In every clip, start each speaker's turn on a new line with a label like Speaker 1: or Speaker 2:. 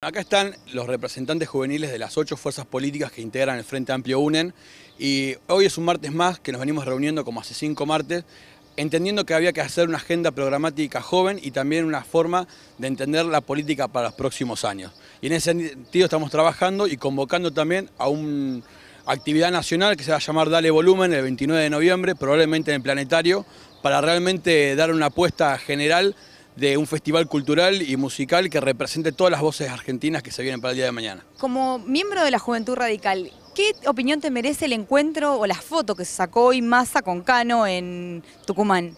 Speaker 1: Acá están los representantes juveniles de las ocho fuerzas políticas que integran el Frente Amplio UNEN y hoy es un martes más que nos venimos reuniendo como hace cinco martes, entendiendo que había que hacer una agenda programática joven y también una forma de entender la política para los próximos años. Y en ese sentido estamos trabajando y convocando también a una actividad nacional que se va a llamar Dale Volumen el 29 de noviembre, probablemente en el Planetario, para realmente dar una apuesta general de un festival cultural y musical que represente todas las voces argentinas que se vienen para el día de mañana.
Speaker 2: Como miembro de la Juventud Radical, ¿qué opinión te merece el encuentro o la foto que se sacó hoy Massa con Cano en Tucumán?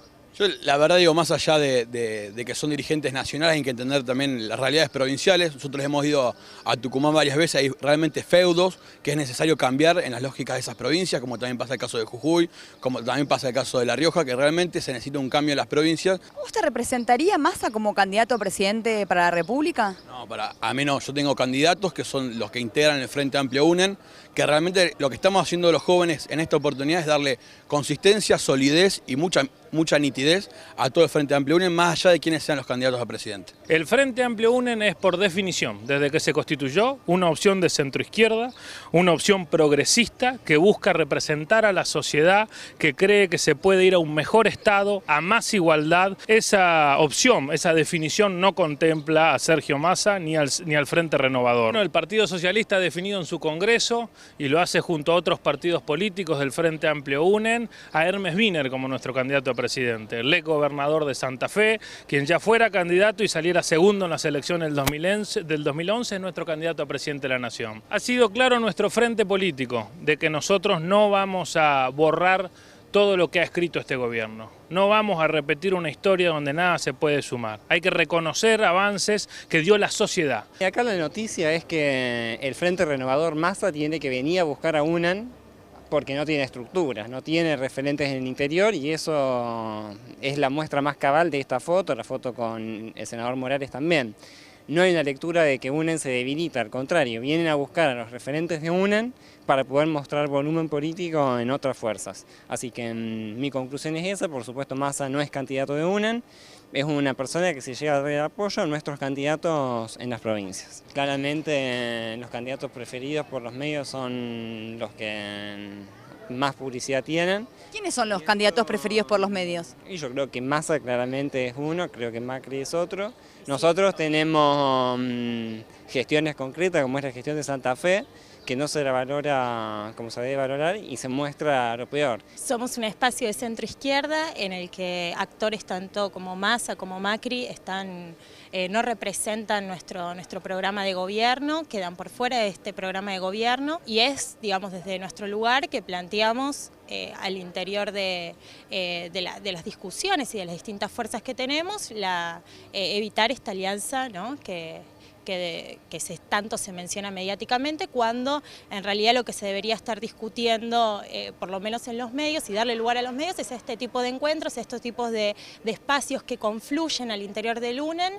Speaker 1: la verdad digo, más allá de, que son dirigentes nacionales, hay que entender también las realidades provinciales. Nosotros hemos ido a, Tucumán varias veces, hay realmente feudos que es necesario cambiar en las lógicas de esas provincias, como también pasa el caso de Jujuy, como también pasa el caso de La Rioja, que realmente se necesita un cambio en las provincias.
Speaker 2: ¿Usted representaría Massa como candidato a presidente para la República?
Speaker 1: No, para, a menos no, yo tengo candidatos que son los que integran el Frente Amplio UNEN, que realmente lo que estamos haciendo los jóvenes en esta oportunidad es darle consistencia, solidez y mucha mucha nitidez a todo el Frente Amplio UNEN, más allá de quiénes sean los candidatos a presidente. El Frente Amplio UNEN es por definición,
Speaker 3: desde que se constituyó, una opción de centroizquierda, una opción progresista que busca representar a la sociedad, que cree que se puede ir a un mejor Estado, a más igualdad. Esa opción, esa definición no contempla a Sergio Massa ni al, Frente Renovador. Bueno, el Partido Socialista ha definido en su Congreso, y lo hace junto a otros partidos políticos del Frente Amplio UNEN, a Hermes Wiener como nuestro candidato a presidente presidente, el ex gobernador de Santa Fe, quien ya fuera candidato y saliera segundo en las elecciones del 2011, es nuestro candidato a presidente de la Nación. Ha sido claro nuestro frente político de que nosotros no vamos a borrar todo lo que ha escrito este gobierno. No vamos a repetir una historia donde nada se puede sumar. Hay que reconocer avances que dio la sociedad.
Speaker 4: Y acá la noticia es que el Frente Renovador Massa tiene que venir a buscar a UNAN porque no tiene estructuras, no tiene referentes en el interior y eso es la muestra más cabal de esta foto, la foto con el senador Morales también. No hay una lectura de que UNEN se debilita, al contrario, vienen a buscar a los referentes de UNEN para poder mostrar volumen político en otras fuerzas. Así que mm, mi conclusión es esa, por supuesto Massa no es candidato de UNEN, es una persona que se llega a dar apoyo a nuestros candidatos en las provincias. Claramente los candidatos preferidos por los medios son los que mm, más publicidad tienen.
Speaker 2: ¿Quiénes son los candidatos preferidos por los medios?
Speaker 4: yo creo que Massa claramente es uno, creo que Macri es otro. Nosotros tenemos... Mm, gestiones concretas, como es la gestión de Santa Fe, que no se la valora como se debe valorar y se muestra lo peor.
Speaker 5: Somos un espacio de centro izquierda en el que actores tanto como Massa como Macri están, eh, no representan nuestro, nuestro programa de gobierno, quedan por fuera de este programa de gobierno y es, digamos, desde nuestro lugar que planteamos eh, al interior eh, de, las discusiones y de las distintas fuerzas que tenemos, eh, evitar esta alianza que, que, se, tanto se menciona mediáticamente, cuando en realidad lo que se debería estar discutiendo, por lo menos en los medios, y darle lugar a los medios, es este tipo de encuentros, estos tipos de, de espacios que confluyen al interior del UNEN.